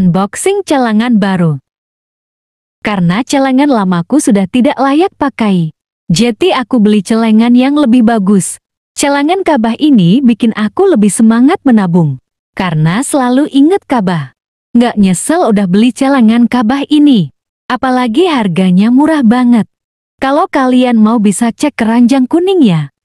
unboxing celangan baru. Karena celengan lamaku sudah tidak layak pakai. Jadi aku beli celengan yang lebih bagus. Celengan kabah ini bikin aku lebih semangat menabung. Karena selalu inget kabah. Nggak nyesel udah beli celengan kabah ini. Apalagi harganya murah banget. Kalau kalian mau bisa cek keranjang kuning ya.